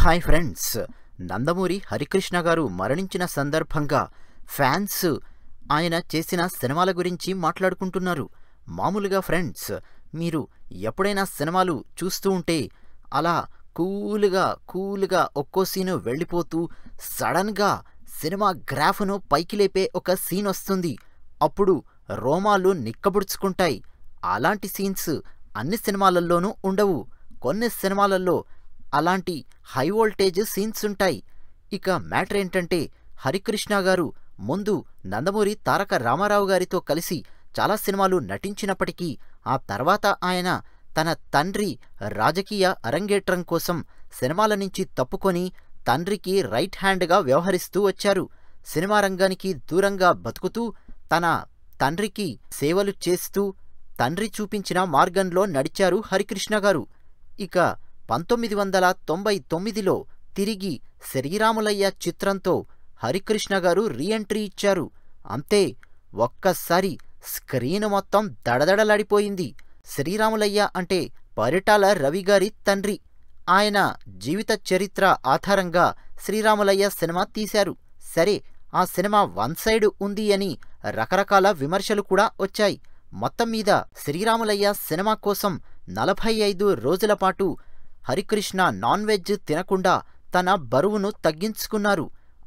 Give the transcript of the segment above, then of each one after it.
hi friends Nandamuri Harikrishna గారు మరణించిన సందర్భంగా ఫ్యాన్స్ ఆయన చేసిన సినిమాల గురించి మాట్లాడుకుంటున్నారు మామూలుగా ఫ్రెండ్స్ మీరు ఎప్పుడైనా సినిమాలు చూస్తూ ఉంటే అలా కూల్గా కూల్గా ఒక్కో సీను వెళ్ళిపోతూ సడన్గా సినిమా గ్రాఫ్ను పైకి లేపే ఒక సీన్ వస్తుంది అప్పుడు రోమాలు నిక్కబుడుచుకుంటాయి అలాంటి సీన్స్ అన్ని సినిమాలల్లోనూ ఉండవు కొన్ని సినిమాలలో అలాంటి హై వోల్టేజ్ సీన్స్ ఉంటాయి ఇక మ్యాటర్ ఏంటంటే హరికృష్ణ గారు ముందు నందమూరి తారక రామారావు గారితో కలిసి చాలా సినిమాలు నటించినప్పటికీ ఆ తర్వాత ఆయన తన తండ్రి రాజకీయ అరంగేట్రం కోసం సినిమాల నుంచి తప్పుకొని తండ్రికి రైట్ హ్యాండ్గా వ్యవహరిస్తూ వచ్చారు సినిమా రంగానికి దూరంగా బతుకుతూ తన తండ్రికి సేవలు చేస్తూ తండ్రి చూపించిన మార్గంలో నడిచారు హరికృష్ణ గారు ఇక పంతొమ్మిది వందల తొంభై తొమ్మిదిలో తిరిగి శ్రీరాములయ్య చిత్రంతో హరికృష్ణ గారు రీఎంట్రీ ఇచ్చారు అంతే ఒక్కసారి స్క్రీన్ మొత్తం దడదడలాడిపోయింది శ్రీరాములయ్య అంటే పరిటాల రవిగారి తండ్రి ఆయన జీవిత చరిత్ర ఆధారంగా శ్రీరాములయ్య సినిమా తీశారు సరే ఆ సినిమా వన్ సైడ్ ఉంది అని రకరకాల విమర్శలు కూడా వచ్చాయి మొత్తం మీద శ్రీరాములయ్య సినిమా కోసం నలభై ఐదు రోజుల పాటు హరికృష్ణ నాన్ వెజ్ తినకుండా తన బరువును తగ్గించుకున్నారు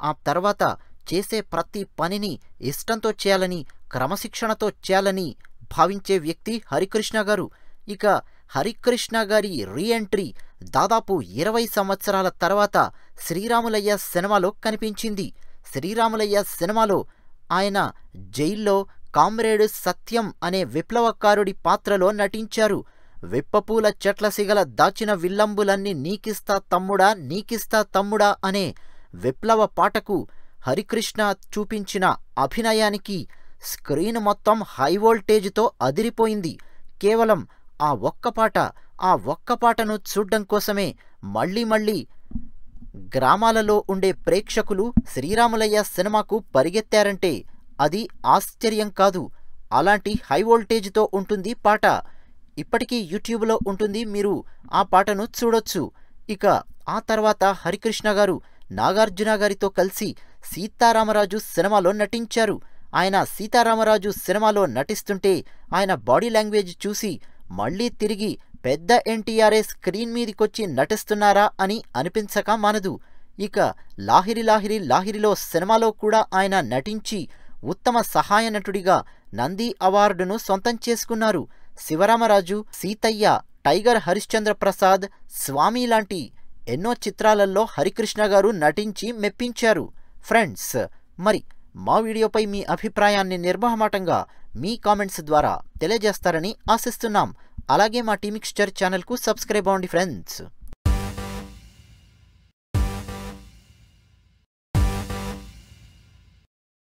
ఆ తర్వాత చేసే ప్రతి పనిని ఇష్టంతో చేయాలని క్రమశిక్షణతో చేయాలని భావించే వ్యక్తి హరికృష్ణ గారు ఇక హరికృష్ణ గారి రీఎంట్రీ దాదాపు ఇరవై సంవత్సరాల తర్వాత శ్రీరాములయ్య సినిమాలో కనిపించింది శ్రీరాములయ్య సినిమాలో ఆయన జైల్లో కామ్రేడు సత్యం అనే విప్లవకారుడి పాత్రలో నటించారు విప్పపూల చెట్ల సిగల దాచిన విల్లంబులన్నీ నీకిస్తా తమ్ముడా నీకిస్తా తమ్ముడా అనే విప్లవ పాటకు హరికృష్ణ చూపించిన అభినయానికి స్క్రీన్ మొత్తం హై వోల్టేజ్తో అదిరిపోయింది కేవలం ఆ ఒక్క పాట ఆ ఒక్క పాటను చూడ్డం కోసమే మళ్ళీ మళ్ళీ గ్రామాలలో ఉండే ప్రేక్షకులు శ్రీరాములయ్య సినిమాకు పరిగెత్తారంటే అది ఆశ్చర్యం కాదు అలాంటి హై వోల్టేజ్తో ఉంటుంది పాట ఇప్పటికీ యూట్యూబ్లో ఉంటుంది మీరు ఆ పాటను చూడొచ్చు ఇక ఆ తర్వాత హరికృష్ణ గారు నాగార్జున గారితో కలిసి సీతారామరాజు సినిమాలో నటించారు ఆయన సీతారామరాజు సినిమాలో నటిస్తుంటే ఆయన బాడీ లాంగ్వేజ్ చూసి మళ్ళీ తిరిగి పెద్ద ఎన్టీఆర్ఏ స్క్రీన్ మీదికొచ్చి నటిస్తున్నారా అని అనిపించక మానదు ఇక లాహిరి లాహిరి లాహిరిలో సినిమాలో కూడా ఆయన నటించి ఉత్తమ సహాయ నటుడిగా నంది అవార్డును సొంతం చేసుకున్నారు శివరామరాజు సీతయ్య టైగర్ హరిశ్చంద్ర ప్రసాద్ స్వామి లాంటి ఎన్నో చిత్రాలలో హరికృష్ణ గారు నటించి మెప్పించారు ఫ్రెండ్స్ మరి మా వీడియోపై మీ అభిప్రాయాన్ని నిర్మహమాటంగా మీ కామెంట్స్ ద్వారా తెలియజేస్తారని ఆశిస్తున్నాం అలాగే మా టీమిక్స్చర్ ఛానల్కు సబ్స్క్రైబ్ అవ్వండి ఫ్రెండ్స్